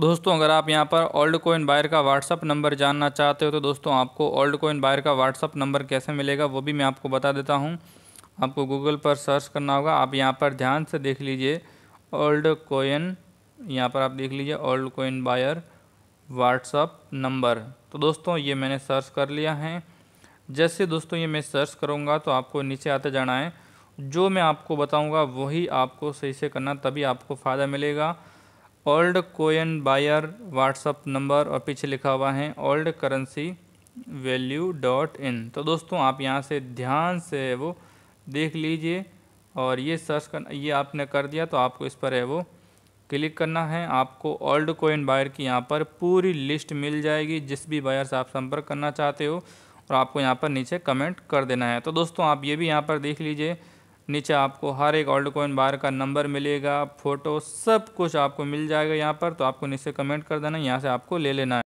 दोस्तों अगर आप यहाँ पर ओल्ड कोइन बायर का व्हाट्सअप नंबर जानना चाहते हो तो दोस्तों आपको ओल्ड कोइन बायर का व्हाट्सअप नंबर कैसे मिलेगा वो भी मैं आपको बता देता हूँ आपको गूगल पर सर्च करना होगा आप यहाँ पर ध्यान से देख लीजिए ओल्ड कोइन यहाँ पर आप देख लीजिए old coin buyer WhatsApp number तो दोस्तों ये मैंने सर्च कर लिया है जैसे दोस्तों ये मैं सर्च करूँगा तो आपको नीचे आते जाना है जो मैं आपको बताऊँगा वही आपको सही से करना तभी आपको फ़ायदा मिलेगा old coin buyer WhatsApp number और पीछे लिखा हुआ है old currency value dot in तो दोस्तों आप यहाँ से ध्यान से वो देख लीजिए और ये सर्च कर ये आपने कर दिया तो आपको इस पर है वो क्लिक करना है आपको ओल्ड कोइन बायर की यहाँ पर पूरी लिस्ट मिल जाएगी जिस भी बायर से आप संपर्क करना चाहते हो और आपको यहाँ पर नीचे कमेंट कर देना है तो दोस्तों आप ये भी यहाँ पर देख लीजिए नीचे आपको हर एक ऑल्ड कोइन बार का नंबर मिलेगा फ़ोटो सब कुछ आपको मिल जाएगा यहाँ पर तो आपको नीचे कमेंट कर देना यहाँ से आपको ले लेना है